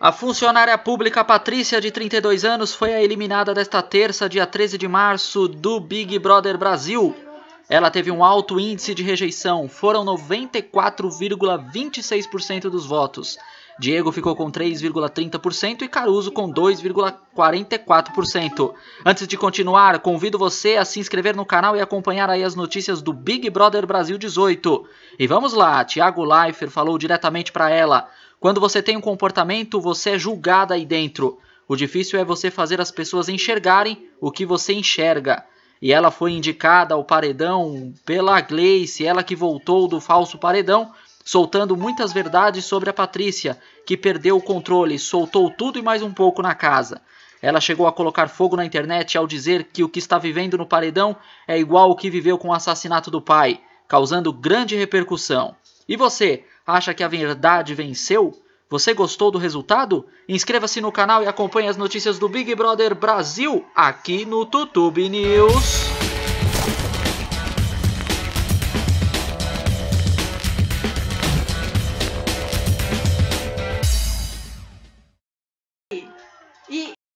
A funcionária pública Patrícia, de 32 anos, foi a eliminada desta terça, dia 13 de março, do Big Brother Brasil. Ela teve um alto índice de rejeição, foram 94,26% dos votos. Diego ficou com 3,30% e Caruso com 2,44%. Antes de continuar, convido você a se inscrever no canal e acompanhar aí as notícias do Big Brother Brasil 18. E vamos lá, Thiago Leifert falou diretamente para ela: "Quando você tem um comportamento, você é julgada aí dentro. O difícil é você fazer as pessoas enxergarem o que você enxerga." E ela foi indicada ao paredão pela Gleice, ela que voltou do falso paredão soltando muitas verdades sobre a Patrícia, que perdeu o controle, soltou tudo e mais um pouco na casa. Ela chegou a colocar fogo na internet ao dizer que o que está vivendo no paredão é igual ao que viveu com o assassinato do pai, causando grande repercussão. E você, acha que a verdade venceu? Você gostou do resultado? Inscreva-se no canal e acompanhe as notícias do Big Brother Brasil aqui no Tutube News. E